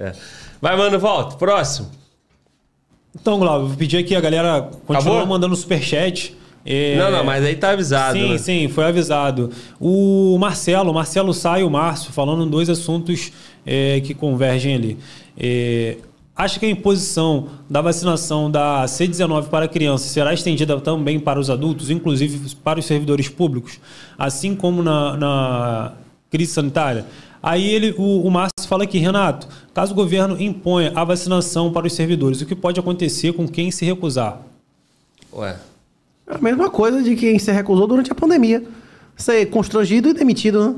É. Vai, mano, volta. Próximo. Então, Glauber, vou pedir aqui a galera continuar mandando superchat. É... Não, não, mas aí tá avisado. Sim, né? sim, foi avisado. O Marcelo, Marcelo Sai e o Márcio, falando dois assuntos é, que convergem ali. É, acha que a imposição da vacinação da C19 para crianças será estendida também para os adultos, inclusive para os servidores públicos, assim como na, na crise sanitária? Aí ele, o, o Márcio fala aqui, Renato, caso o governo imponha a vacinação para os servidores, o que pode acontecer com quem se recusar? Ué. É a mesma coisa de quem se recusou durante a pandemia. Ser é constrangido e demitido, né?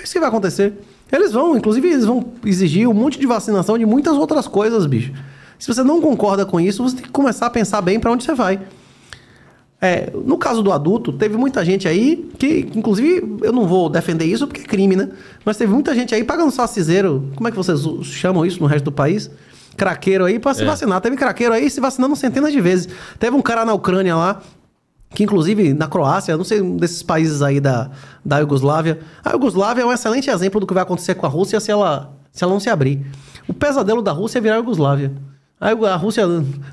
É isso que vai acontecer. Eles vão, inclusive, eles vão exigir um monte de vacinação de muitas outras coisas, bicho. Se você não concorda com isso, você tem que começar a pensar bem para onde você vai. É, no caso do adulto, teve muita gente aí que, inclusive, eu não vou defender isso porque é crime, né? Mas teve muita gente aí pagando saciseiro. Como é que vocês chamam isso no resto do país? Craqueiro aí para se é. vacinar. Teve craqueiro aí se vacinando centenas de vezes. Teve um cara na Ucrânia lá que inclusive na Croácia, não sei, um desses países aí da, da Iugoslávia. A Iugoslávia é um excelente exemplo do que vai acontecer com a Rússia se ela, se ela não se abrir. O pesadelo da Rússia é virar a Iugoslávia. A Rússia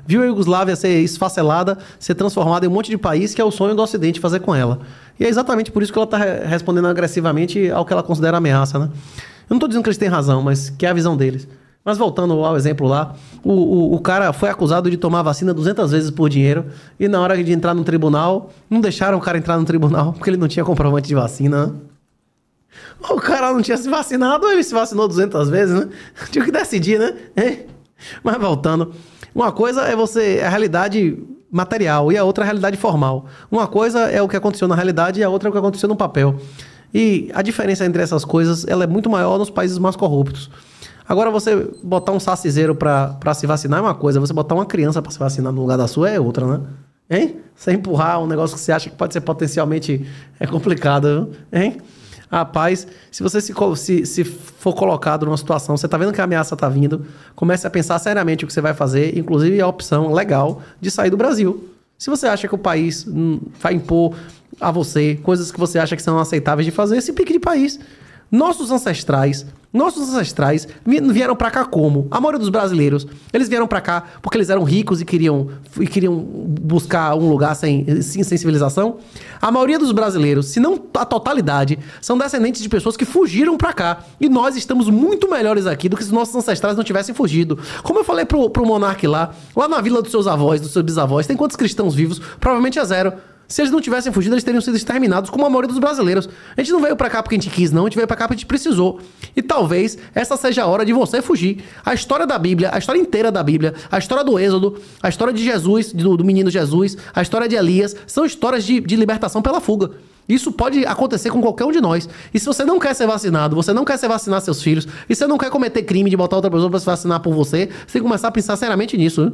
viu a Iugoslávia ser esfacelada, ser transformada em um monte de país, que é o sonho do Ocidente fazer com ela. E é exatamente por isso que ela está respondendo agressivamente ao que ela considera ameaça, né? Eu não estou dizendo que eles têm razão, mas que é a visão deles. Mas voltando ao exemplo lá, o, o, o cara foi acusado de tomar vacina 200 vezes por dinheiro e na hora de entrar no tribunal, não deixaram o cara entrar no tribunal porque ele não tinha comprovante de vacina, né? O cara não tinha se vacinado, ele se vacinou 200 vezes, né? Tinha que decidir, né? Hein? Mas voltando, uma coisa é você é a realidade material e a outra é a realidade formal. Uma coisa é o que aconteceu na realidade e a outra é o que aconteceu no papel. E a diferença entre essas coisas ela é muito maior nos países mais corruptos. Agora, você botar um sacizeiro para se vacinar é uma coisa, você botar uma criança para se vacinar no lugar da sua é outra, né? Hein? Você empurrar um negócio que você acha que pode ser potencialmente é complicado, hein? Rapaz, se você se, se, se for colocado numa situação, você está vendo que a ameaça está vindo, comece a pensar seriamente o que você vai fazer, inclusive a opção legal de sair do Brasil. Se você acha que o país hum, vai impor a você coisas que você acha que são aceitáveis de fazer, se pique de país. Nossos ancestrais, nossos ancestrais vieram para cá como? A maioria dos brasileiros, eles vieram para cá porque eles eram ricos e queriam, e queriam buscar um lugar sem, sem sensibilização. A maioria dos brasileiros, se não a totalidade, são descendentes de pessoas que fugiram para cá. E nós estamos muito melhores aqui do que se nossos ancestrais não tivessem fugido. Como eu falei pro, pro monarca lá, lá na vila dos seus avós, dos seus bisavós, tem quantos cristãos vivos? Provavelmente é zero. Se eles não tivessem fugido, eles teriam sido exterminados, como a maioria dos brasileiros. A gente não veio para cá porque a gente quis, não. A gente veio para cá porque a gente precisou. E talvez essa seja a hora de você fugir. A história da Bíblia, a história inteira da Bíblia, a história do Êxodo, a história de Jesus, do, do menino Jesus, a história de Elias, são histórias de, de libertação pela fuga. Isso pode acontecer com qualquer um de nós. E se você não quer ser vacinado, você não quer ser vacinar seus filhos, e você não quer cometer crime de botar outra pessoa para se vacinar por você, você tem que começar a pensar seriamente nisso. Né?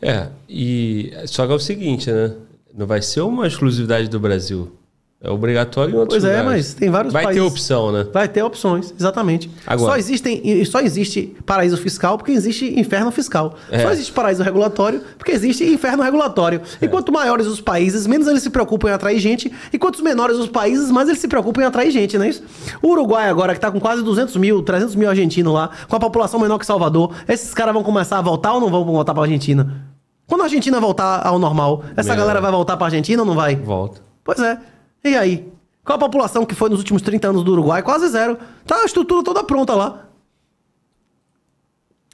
É, e só que é o seguinte, né? Não vai ser uma exclusividade do Brasil. É obrigatório em outros Pois é, lugares. é, mas tem vários Vai países. ter opção, né? Vai ter opções, exatamente. Agora. Só, existem, só existe paraíso fiscal porque existe inferno fiscal. É. Só existe paraíso regulatório porque existe inferno regulatório. É. E quanto maiores os países, menos eles se preocupam em atrair gente. E quanto menores os países, mais eles se preocupam em atrair gente, não é isso? O Uruguai agora, que está com quase 200 mil, 300 mil argentinos lá, com a população menor que Salvador, esses caras vão começar a voltar ou não vão voltar para a Argentina? Quando a Argentina voltar ao normal, essa galera vai voltar para a Argentina ou não vai? Volta. Pois é. E aí? Qual a população que foi nos últimos 30 anos do Uruguai? Quase zero. Tá a estrutura toda pronta lá.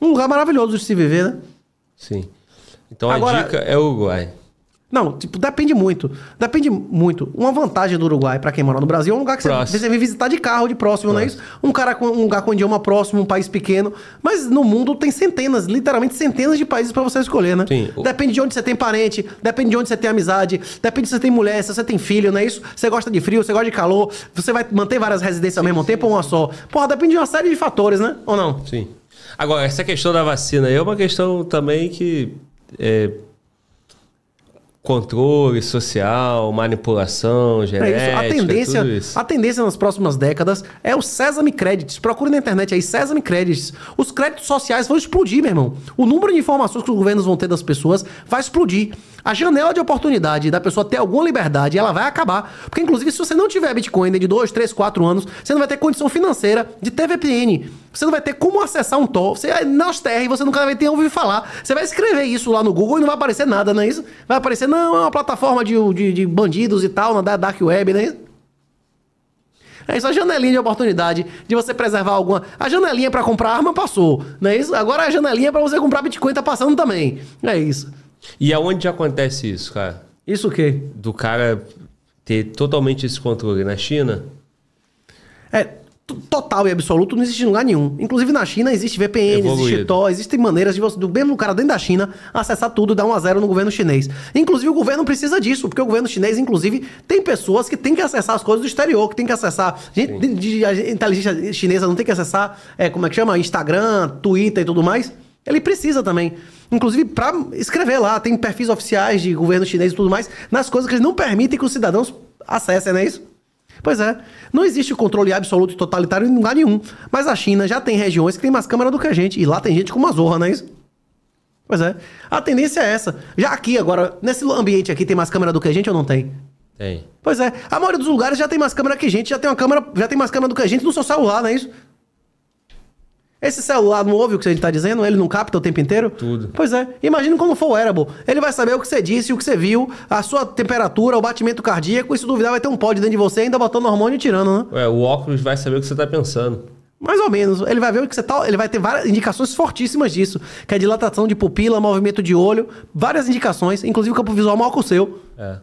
Um lugar maravilhoso de se viver, né? Sim. Então Agora, a dica é o Uruguai. Não, tipo, depende muito. Depende muito. Uma vantagem do Uruguai para quem mora no Brasil é um lugar que você, você vem visitar de carro, de próximo, próximo, não é isso? Um, cara com, um lugar com idioma próximo, um país pequeno. Mas no mundo tem centenas, literalmente centenas de países para você escolher, né? Sim. Depende de onde você tem parente, depende de onde você tem amizade, depende se você tem mulher, se você tem filho, não é isso? Você gosta de frio, você gosta de calor, você vai manter várias residências ao mesmo sim, tempo ou uma só. Porra, depende de uma série de fatores, né? Ou não? Sim. Agora, essa questão da vacina aí é uma questão também que. É controle social, manipulação genética, é isso. A tendência, tudo isso. A tendência nas próximas décadas é o Sesame Credits. Procure na internet aí Sesame Credits. Os créditos sociais vão explodir, meu irmão. O número de informações que os governos vão ter das pessoas vai explodir. A janela de oportunidade da pessoa ter alguma liberdade, ela vai acabar. Porque, inclusive, se você não tiver Bitcoin de 2, 3, 4 anos, você não vai ter condição financeira de ter VPN. Você não vai ter como acessar um Tor. Você é nas terras, você nunca vai ter ouvido falar. Você vai escrever isso lá no Google e não vai aparecer nada, não é isso? Vai aparecer não, é uma plataforma de, de, de bandidos e tal, na Dark Web, né? É isso, a janelinha de oportunidade de você preservar alguma. A janelinha para comprar arma passou, não é isso? Agora é a janelinha para você comprar Bitcoin tá passando também. É isso. E aonde acontece isso, cara? Isso o quê? Do cara ter totalmente esse controle na China? É, total e absoluto não existe em lugar nenhum. Inclusive na China existe VPN, Evoluído. existe TOR, existem maneiras de você, do mesmo cara dentro da China, acessar tudo e dar um a zero no governo chinês. Inclusive o governo precisa disso, porque o governo chinês, inclusive, tem pessoas que tem que acessar as coisas do exterior, que tem que acessar. Gente, de, de, a inteligência chinesa não tem que acessar, é, como é que chama? Instagram, Twitter e tudo mais. Ele precisa também. Inclusive, para escrever lá, tem perfis oficiais de governo chinês e tudo mais, nas coisas que eles não permitem que os cidadãos acessem, não é isso? Pois é, não existe controle absoluto e totalitário em lugar nenhum. Mas a China já tem regiões que tem mais câmera do que a gente. E lá tem gente com uma zorra, não é isso? Pois é. A tendência é essa. Já aqui, agora, nesse ambiente aqui, tem mais câmera do que a gente ou não tem? Tem. Pois é. A maioria dos lugares já tem mais câmera que a gente, já tem uma câmera, já tem mais câmera do que a gente no seu celular, não é isso? Esse celular não ouve o que você está dizendo? Ele não capta o tempo inteiro? Tudo. Pois é. Imagina quando for o wearable. Ele vai saber o que você disse, o que você viu, a sua temperatura, o batimento cardíaco. E se duvidar, vai ter um pod dentro de você, ainda botando hormônio e tirando, né? Ué, o óculos vai saber o que você está pensando. Mais ou menos. Ele vai ver o que você tá. Ele vai ter várias indicações fortíssimas disso. Que é dilatação de pupila, movimento de olho, várias indicações, inclusive o campo visual maior que o seu. É.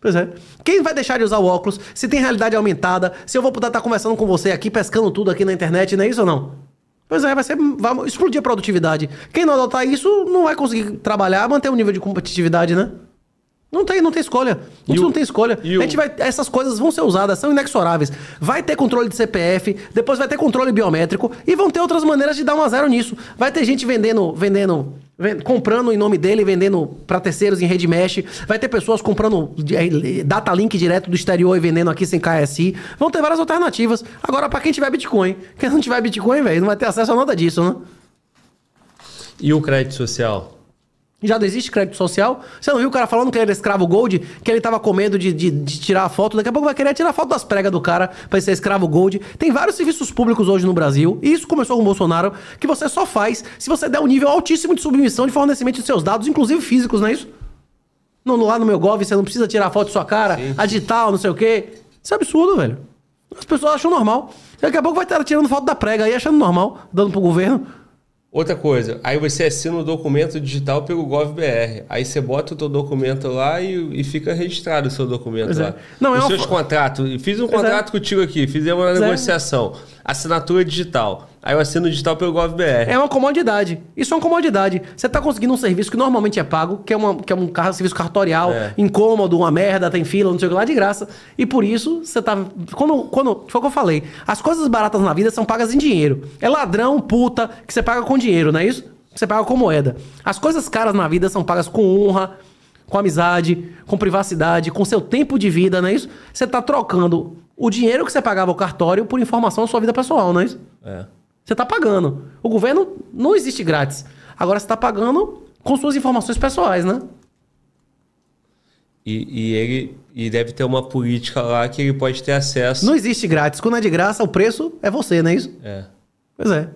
Pois é. Quem vai deixar de usar o óculos? Se tem realidade aumentada, se eu vou poder estar tá conversando com você aqui, pescando tudo aqui na internet, não é isso ou não? Pois é, vai, ser, vai explodir a produtividade. Quem não adotar isso não vai conseguir trabalhar, manter um nível de competitividade, né? Não tem, não tem escolha. A gente não tem escolha. A gente vai, essas coisas vão ser usadas, são inexoráveis. Vai ter controle de CPF, depois vai ter controle biométrico e vão ter outras maneiras de dar um a zero nisso. Vai ter gente vendendo, vendendo comprando em nome dele, vendendo para terceiros em rede mesh. Vai ter pessoas comprando é, data link direto do exterior e vendendo aqui sem KSI. Vão ter várias alternativas. Agora, para quem tiver Bitcoin. Quem não tiver Bitcoin, velho, não vai ter acesso a nada disso, né? E o crédito social? Já não existe crédito social. Você não viu o cara falando que ele era escravo gold, que ele tava com medo de, de, de tirar a foto. Daqui a pouco vai querer tirar a foto das pregas do cara pra ser escravo gold. Tem vários serviços públicos hoje no Brasil, e isso começou com o Bolsonaro, que você só faz se você der um nível altíssimo de submissão de fornecimento de seus dados, inclusive físicos, não é isso? Não, lá no meu Gov você não precisa tirar a foto de sua cara, Sim. a digital, não sei o quê. Isso é absurdo, velho. As pessoas acham normal. Daqui a pouco vai estar tirando foto da prega aí, achando normal, dando pro governo. Outra coisa, aí você assina o um documento digital pelo GovBR. Aí você bota o seu documento lá e, e, fica registrado o seu documento pois é. lá. É. Não, Os é seus uma... contratos. Fiz um pois é. contrato é. contigo aqui, fizemos uma pois é. negociação. É. Assinatura digital. Aí eu assino digital pelo GovBR. É uma comodidade. Isso é uma comodidade. Você está conseguindo um serviço que normalmente é pago, que é, uma, que é um serviço cartorial, é. incômodo, uma merda, tem fila, não sei o que lá, de graça. E por isso, você está Quando, quando, foi o que eu falei. As coisas baratas na vida são pagas em dinheiro. É ladrão, puta, que você paga com dinheiro, não é isso? Você paga com moeda. As coisas caras na vida são pagas com honra, com amizade, com privacidade, com seu tempo de vida, não é isso? Você está trocando o dinheiro que você pagava o cartório por informação da sua vida pessoal, não é isso? É. Você está pagando. O governo não existe grátis. Agora você está pagando com suas informações pessoais, né? E, e, ele e deve ter uma política lá que ele pode ter acesso. Não existe grátis. Quando é de graça, o preço é você, não é isso? É. Pois é.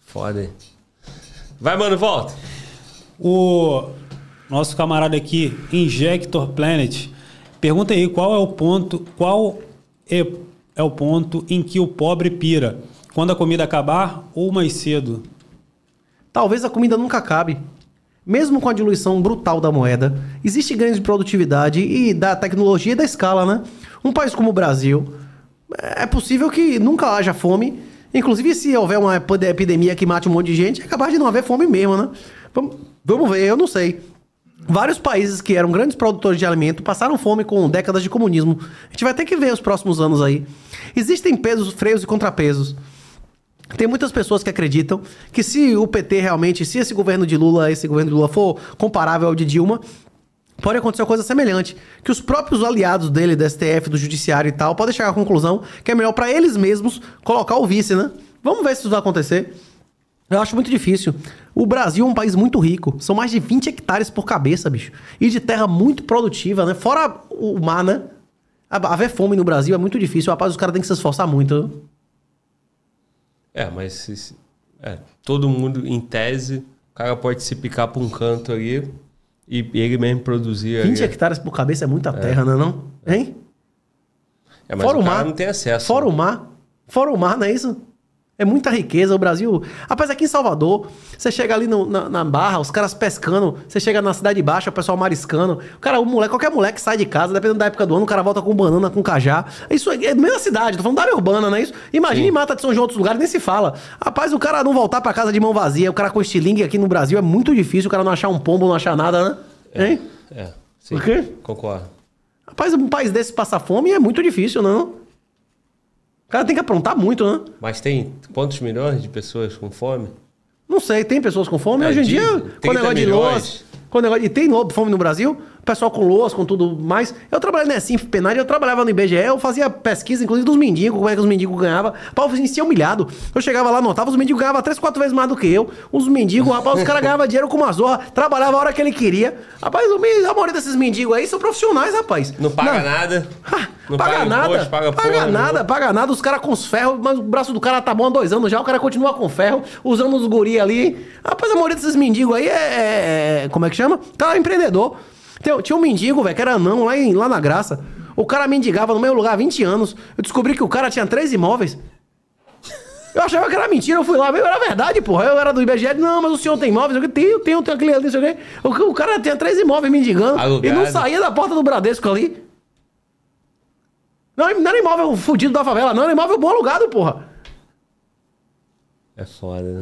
Foda. Vai, mano, volta. O nosso camarada aqui, Injector Planet, pergunta aí qual é o ponto, qual é, é o ponto em que o pobre pira quando a comida acabar ou mais cedo? Talvez a comida nunca acabe. Mesmo com a diluição brutal da moeda, existe ganho de produtividade e da tecnologia e da escala, né? Um país como o Brasil, é possível que nunca haja fome. Inclusive, se houver uma epidemia que mate um monte de gente, é capaz de não haver fome mesmo, né? Vamos, vamos ver, eu não sei. Vários países que eram grandes produtores de alimento passaram fome com décadas de comunismo. A gente vai ter que ver os próximos anos aí. Existem pesos, freios e contrapesos. Tem muitas pessoas que acreditam que se o PT realmente, se esse governo de Lula, esse governo de Lula for comparável ao de Dilma, pode acontecer uma coisa semelhante, que os próprios aliados dele, do STF, do judiciário e tal, podem chegar à conclusão que é melhor para eles mesmos colocar o vice, né? Vamos ver se isso vai acontecer. Eu acho muito difícil. O Brasil é um país muito rico. São mais de 20 hectares por cabeça, bicho. E de terra muito produtiva, né? Fora o mar, né? Haver fome no Brasil é muito difícil. Rapaz, os caras têm que se esforçar muito. É, mas é, todo mundo, em tese, o cara pode se picar para um canto ali e ele mesmo produzir. 20 ali. hectares por cabeça é muita é. terra, é. não é não? Hein? É, mas Fora o, o mar. não tem acesso. Fora né? o mar. Fora o mar, não é isso? É muita riqueza. O Brasil. Rapaz, aqui em Salvador, você chega ali no, na, na, barra, os caras pescando. Você chega na Cidade Baixa, o pessoal mariscando. O cara, o moleque, qualquer moleque sai de casa, dependendo da época do ano, o cara volta com banana, com cajá. Isso é, é mesma cidade, tô falando da área urbana, né? Isso, imagina em Mata de São João, outros lugares, nem se fala. Rapaz, o cara não voltar para casa de mão vazia, o cara com estilingue aqui no Brasil é muito difícil, o cara não achar um pombo, não achar nada, né? É, hein? É. Sim, Por quê? Concordo. Rapaz, um país desse passar fome é muito difícil, não? É, cara tem que aprontar muito, né? Mas tem quantos milhões de pessoas com fome? Não sei, tem pessoas com fome. É, Hoje em dia, com é negócio milhões. de louça, com negócio... E tem fome no Brasil? pessoal com loas, com tudo mais. Eu trabalhei na né, Sinf Penal, eu trabalhava no IBGE, eu fazia pesquisa, inclusive, dos mendigos, como é que os mendigos ganhavam. Pau, eu assim, ser humilhado. Eu chegava lá, notava, os mendigos ganhavam três, quatro vezes mais do que eu. Os mendigos, rapaz, os caras ganhavam dinheiro com uma zorra, trabalhava a hora que ele queria. Rapaz, a maioria desses mendigos aí são profissionais, rapaz. Não paga não. nada. Ah, não paga, paga nada. Imposto, paga, paga porra, nada, paga nada. Os caras com os ferros, mas o braço do cara tá bom há dois anos já, o cara continua com ferro, usando os guri ali. Rapaz, a maioria desses mendigos aí é, é, é como é que chama? tá empreendedor. Tem, tinha um mendigo, velho, que era anão lá, em, lá na graça. O cara mendigava no mesmo lugar há 20 anos. Eu descobri que o cara tinha três imóveis. Eu achava que era mentira, eu fui lá, eu era verdade, porra. Eu era do IBGE, não, mas o senhor tem imóveis? Eu tenho, tenho, tenho aquele ali, não sei o quê. O cara tinha três imóveis mendigando Alugado. e não saía da porta do Bradesco ali. Não, não era imóvel fudido da favela, não, era imóvel bom alugado, porra. É foda, né?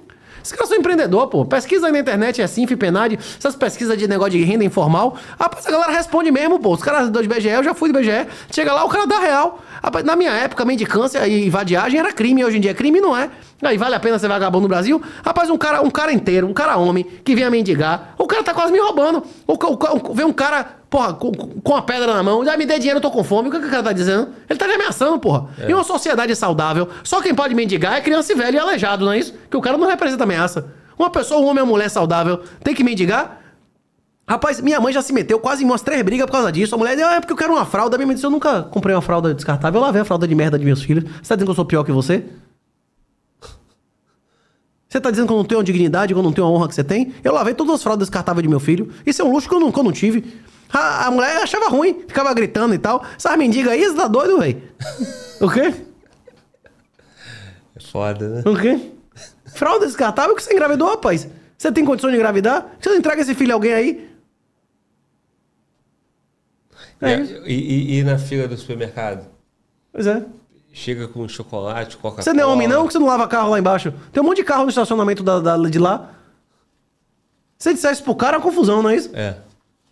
Esses caras são empreendedor, pô. Pesquisa aí na internet é assim, FIPENAD, essas pesquisas de negócio de renda informal. Rapaz, a galera responde mesmo, pô. Os caras do BGE, eu já fui do BGE. Chega lá, o cara dá real. Rapaz, na minha época, mendicância e vadiagem era crime. Hoje em dia, crime não é. Aí vale a pena ser vagabundo no Brasil? Rapaz, um cara, um cara inteiro, um cara homem, que vem a mendigar. O cara tá quase me roubando. O, o, o vem um cara, porra, com, com a pedra na mão. Já me dê dinheiro, eu tô com fome. O que, que o cara tá dizendo? Ele tá me ameaçando, porra. É. Em uma sociedade saudável, só quem pode mendigar é criança e velho e aleijado, não é isso? Que o cara não representa ameaça. Uma pessoa, um homem ou mulher saudável, tem que mendigar? Rapaz, minha mãe já se meteu quase em umas três brigas por causa disso. A mulher disse, ah, é porque eu quero uma fralda. Minha mãe disse, eu nunca comprei uma fralda descartável. Eu lavei a fralda de merda de meus filhos. Você tá dizendo que eu sou pior que você? Você tá dizendo que eu não tenho a dignidade, que eu não tenho a honra que você tem? Eu lavei todas as fraldas descartáveis de meu filho. Isso é um luxo que eu não, que eu não tive. A, a, mulher achava ruim, ficava gritando e tal. Essas mendigas aí, você tá doido, velho? o quê? É foda, né? O quê? Fralda descartável que você engravidou, rapaz. Você tem condição de engravidar? Você entrega esse filho a alguém aí? É, é e, e, e na fila do supermercado? Pois é. Chega com chocolate, coca-cola. Você não é homem, não? Que você não lava carro lá embaixo? Tem um monte de carro no estacionamento da, da de lá. Se você dissesse pro cara, é uma confusão, não é isso? É.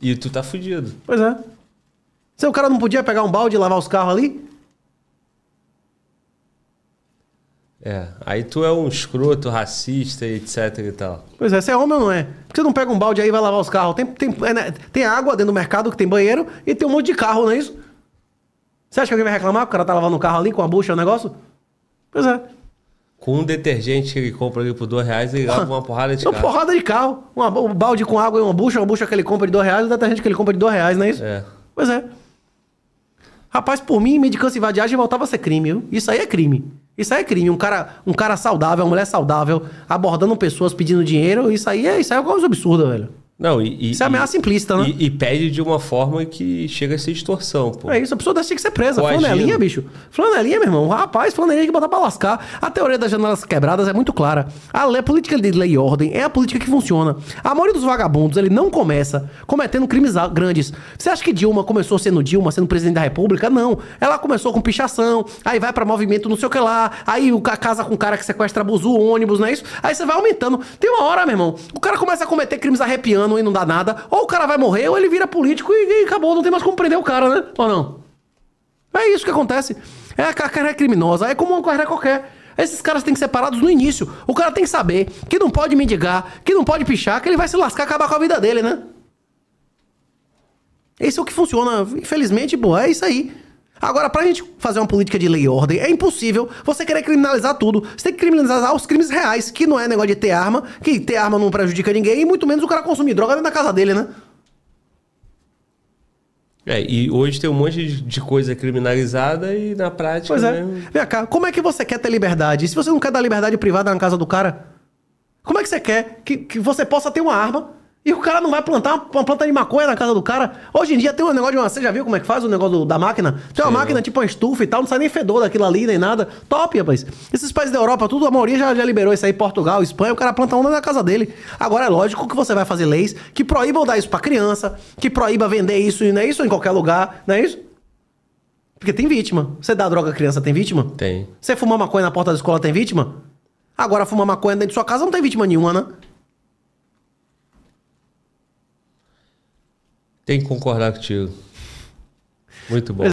E tu tá fudido. Pois é. Se o cara não podia pegar um balde e lavar os carros ali? É. Aí tu é um escroto, racista, etc e tal. Pois é, você é homem ou não é? Por que você não pega um balde aí e vai lavar os carros? Tem, tem, é, né? tem água dentro do mercado que tem banheiro e tem um monte de carro, não é isso? Você acha que alguém vai reclamar que o cara tá lavando o carro ali com a bucha, o negócio? Pois é. Com um detergente que ele compra ali por dois reais, ele lava uma porrada de uma carro. Uma porrada de carro. um balde com água e uma bucha, uma bucha que ele compra de dois reais, o detergente que ele compra de dois reais, não é isso? É. Pois é. Rapaz, por mim, medicância e vadiagem voltava a ser crime. Viu? Isso aí é crime. Isso aí é crime. Um cara, um cara saudável, uma mulher saudável, abordando pessoas, pedindo dinheiro, isso aí é, isso aí é uma coisa absurda, velho. Não, e, isso é ameaça implícita, né? E, e, pede de uma forma que chega a ser distorção pô. É isso, a pessoa deve ter que ser presa. Coagindo. Flanelinha, bicho. Flanelinha, meu irmão. Rapaz, flanelinha que botar pra lascar. A teoria das janelas quebradas é muito clara. A, lei, a é política de lei e ordem é a política que funciona. A maioria dos vagabundos, ele não começa cometendo crimes grandes. Você acha que Dilma começou sendo Dilma, sendo presidente da república? Não. Ela começou com pichação, aí vai para movimento não sei o que lá, aí o casa com o cara que sequestra o ônibus, não é isso? Aí você vai aumentando. Tem uma hora, meu irmão, o cara começa a cometer crimes arrepiando brigando e não dá nada. Ou o cara vai morrer, ou ele vira político e, e acabou, não tem mais como prender o cara, né? Ou não? É isso que acontece. É a carreira criminosa, é como uma carreira qualquer. Esses caras têm que ser parados no início. O cara tem que saber que não pode mendigar, que não pode pichar, que ele vai se lascar, acabar com a vida dele, né? Esse é o que funciona. Infelizmente, boa, é isso aí. Agora, pra gente fazer uma política de lei e ordem, é impossível você querer criminalizar tudo. Você tem que criminalizar os crimes reais, que não é negócio de ter arma, que ter arma não prejudica ninguém, e muito menos o cara consumir droga dentro da casa dele, né? É, e hoje tem um monte de coisa criminalizada e na prática. Pois é. Né? Vem cá, como é que você quer ter liberdade? Se você não quer dar liberdade privada na casa do cara, como é que você quer que, que você possa ter uma arma e o cara não vai plantar uma planta de maconha na casa do cara. Hoje em dia tem um negócio de uma. Você já viu como é que faz o negócio do, da máquina? Tem uma Sim. máquina tipo uma estufa e tal, não sai nem fedor daquilo ali, nem nada. Top, rapaz. Esses países da Europa, tudo, a maioria já, já liberou isso aí, Portugal, Espanha, o cara planta uma na casa dele. Agora é lógico que você vai fazer leis que proíbam dar isso pra criança, que proíba vender isso, e não é isso em qualquer lugar, não é isso? Porque tem vítima. Você dá droga à criança, tem vítima? Tem. Você fumar maconha na porta da escola, tem vítima? Agora fumar maconha dentro de sua casa não tem vítima nenhuma, né? Tem que concordar contigo. Muito bom.